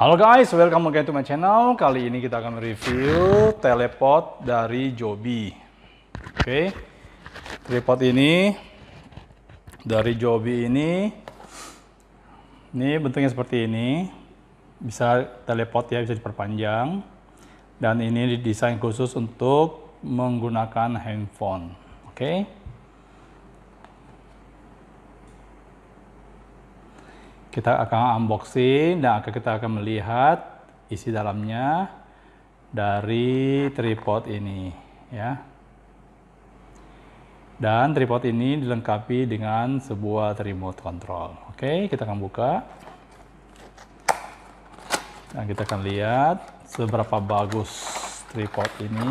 Halo guys, welcome again to my channel. Kali ini kita akan review telepot dari Joby. Oke, okay. tripod ini dari Joby ini, ini bentuknya seperti ini. Bisa telepot ya, bisa diperpanjang. Dan ini didesain khusus untuk menggunakan handphone. Oke. Kita akan unboxing dan kita akan melihat isi dalamnya dari tripod ini ya. Dan tripod ini dilengkapi dengan sebuah remote control. Oke, kita akan buka. Dan kita akan lihat seberapa bagus tripod ini.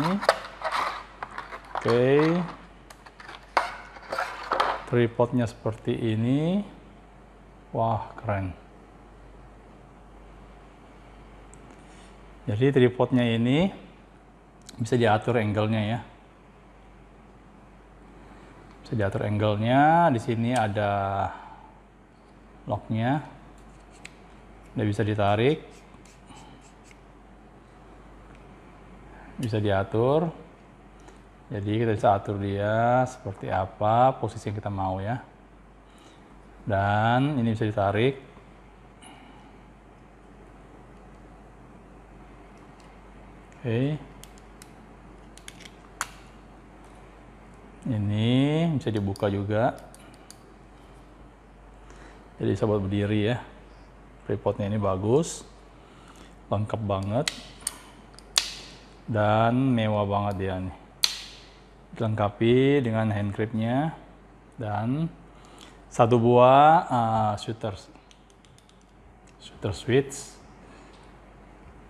Oke. Tripodnya seperti ini. Wah, keren. Jadi tripodnya ini bisa diatur angle-nya ya. Bisa diatur angle-nya. Di sini ada lock-nya. Udah bisa ditarik. Bisa diatur. Jadi kita bisa atur dia seperti apa posisi yang kita mau ya dan ini bisa ditarik oke ini bisa dibuka juga jadi bisa buat berdiri ya tripodnya ini bagus lengkap banget dan mewah banget dia nih dilengkapi dengan hand gripnya dan satu buah uh, shooter shooter switch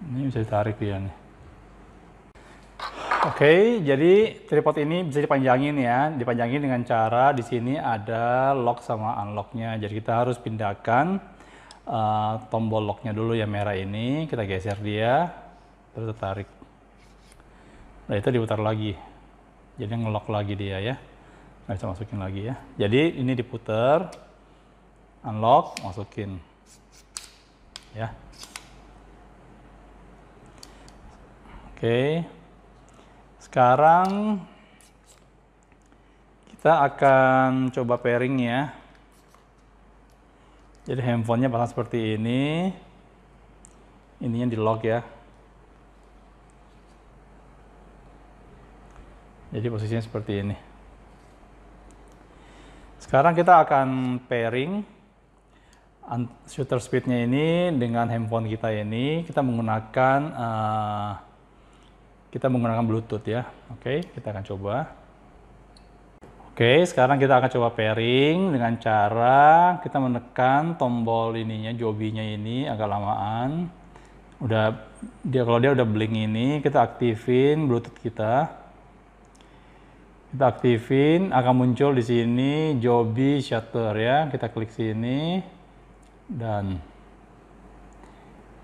ini bisa ditarik dia nih Oke, okay, jadi tripod ini bisa dipanjangin ya. Dipanjangin dengan cara di sini ada lock sama unlocknya. Jadi kita harus pindahkan uh, tombol locknya dulu ya merah ini. Kita geser dia, terus tarik. Nah itu diputar lagi. Jadi ngelock lagi dia ya nggak bisa masukin lagi ya jadi ini diputer unlock masukin ya oke sekarang kita akan coba pairing ya jadi handphonenya pasang seperti ini ininya di lock ya jadi posisinya seperti ini sekarang kita akan pairing shooter speednya ini dengan handphone kita ini. Kita menggunakan uh, kita menggunakan Bluetooth ya. Oke, okay, kita akan coba. Oke, sekarang kita akan coba pairing dengan cara kita menekan tombol ininya, jobinya ini agak lamaan. Udah dia kalau dia udah blink ini, kita aktifin Bluetooth kita. Kita aktifin, akan muncul di sini Joby Shutter ya. Kita klik sini dan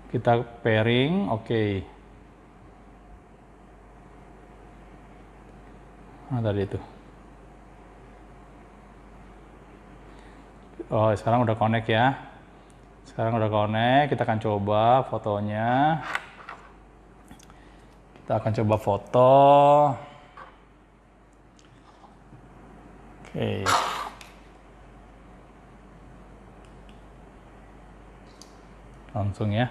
kita pairing, oke. Okay. Nah, tadi itu. Oh, sekarang udah connect ya. Sekarang udah connect, kita akan coba fotonya. Kita akan coba foto. Eh. Langsung ya.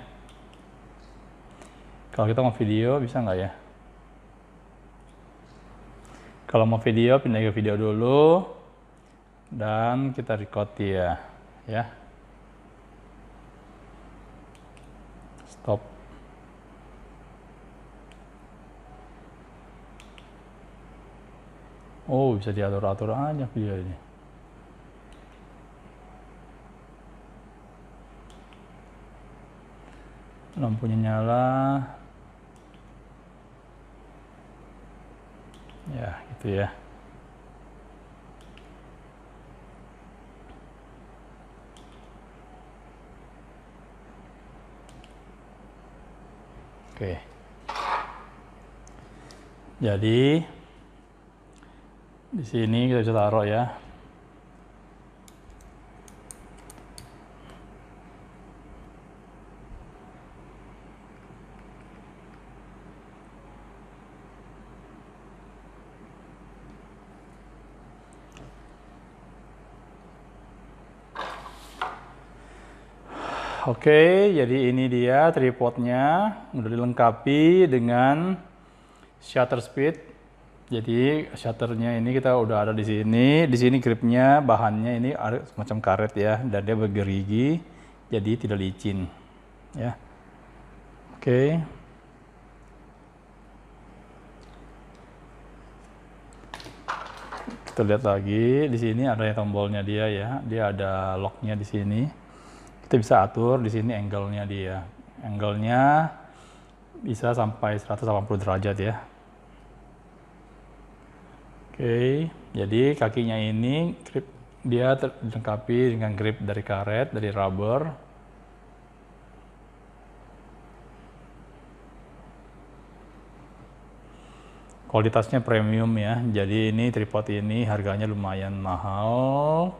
Kalau kita mau video bisa nggak ya? Kalau mau video pindah ke video dulu dan kita record dia ya. Oh, bisa diatur-atur aja dia ini. Lampunya nyala. Ya, gitu ya. Oke. Jadi, di sini kita bisa taruh ya Oke, jadi ini dia tripodnya. Udah dilengkapi dengan shutter speed jadi shutternya ini kita udah ada di sini. Di sini gripnya, bahannya ini ada semacam karet ya, dan dia bergerigi, jadi tidak licin. Ya, oke. Okay. Kita lihat lagi di sini ada tombolnya dia ya, dia ada locknya di sini. Kita bisa atur di sini angle-nya dia. Angle-nya bisa sampai 180 derajat ya. Oke, jadi kakinya ini grip dia terlengkapi dengan grip dari karet, dari rubber. Kualitasnya premium ya. Jadi ini tripod ini harganya lumayan mahal.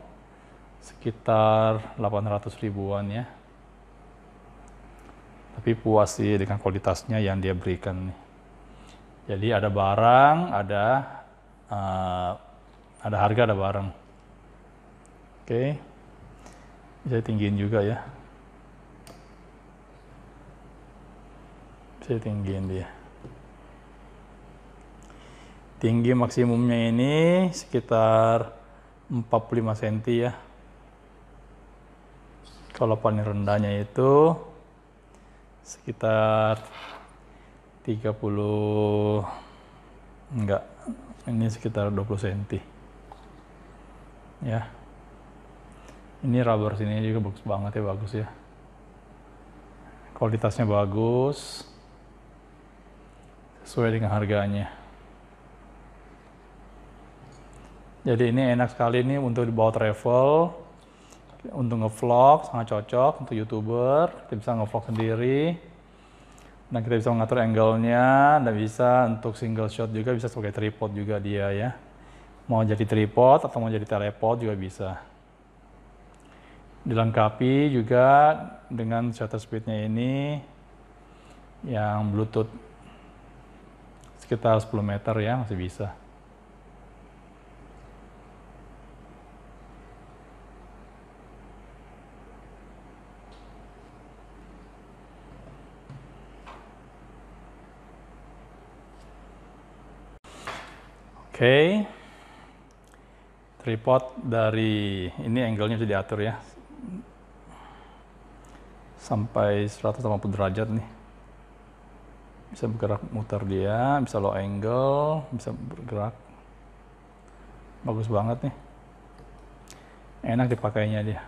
Sekitar 800 ribuan ya. Tapi puas sih dengan kualitasnya yang dia berikan. Jadi ada barang, ada uh, ada harga ada barang oke okay. bisa tinggiin juga ya bisa tinggiin dia tinggi maksimumnya ini sekitar 45 cm ya kalau paling rendahnya itu sekitar 30 Enggak, ini sekitar 20 cm. Ya. Ini rubber sini juga bagus banget ya, bagus ya. Kualitasnya bagus. Sesuai dengan harganya. Jadi ini enak sekali ini untuk dibawa travel, untuk ngevlog sangat cocok untuk youtuber, kita bisa ngevlog sendiri. Nah kita bisa mengatur angle-nya, dan bisa untuk single shot juga bisa sebagai tripod juga dia ya. Mau jadi tripod atau mau jadi telepod juga bisa. Dilengkapi juga dengan shutter speednya ini yang Bluetooth sekitar 10 meter ya masih bisa. okay. tripod dari ini angle-nya sudah diatur ya sampai 180 derajat nih bisa bergerak muter dia bisa low angle bisa bergerak bagus banget nih enak dipakainya dia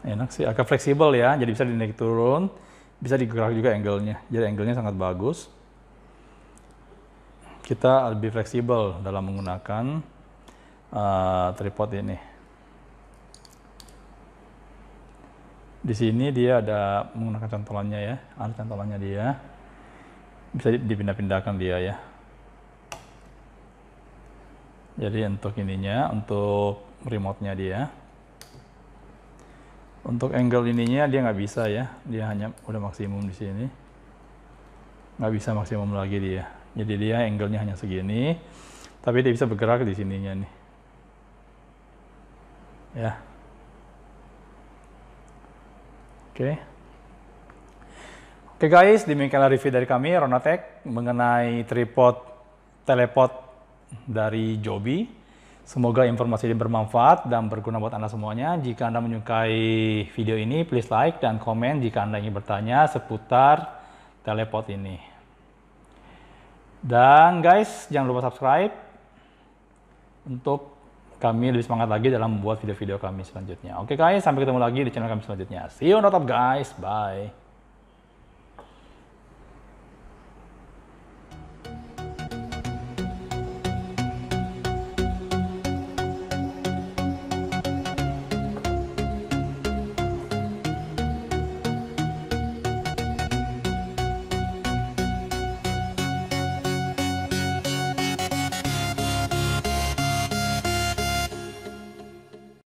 enak sih agak fleksibel ya jadi bisa dinaik turun bisa digerak juga angle-nya jadi angle-nya sangat bagus kita lebih fleksibel dalam menggunakan uh, tripod ini. Di sini dia ada menggunakan cantolannya ya, ada cantolannya dia. Bisa dipindah-pindahkan dia ya. Jadi untuk ininya, untuk remote-nya dia. Untuk angle ininya dia nggak bisa ya, dia hanya udah maksimum di sini. Nggak bisa maksimum lagi dia. Jadi dia angle-nya hanya segini, tapi dia bisa bergerak di sininya nih. Ya. Oke. Okay. Oke okay guys, demikianlah review dari kami Ronatek mengenai tripod telepod dari Joby. Semoga informasi ini bermanfaat dan berguna buat Anda semuanya. Jika Anda menyukai video ini, please like dan komen jika Anda ingin bertanya seputar telepod ini. Dan guys, jangan lupa subscribe untuk kami lebih semangat lagi dalam membuat video-video kami selanjutnya. Oke guys, sampai ketemu lagi di channel kami selanjutnya. See you on the top guys. Bye.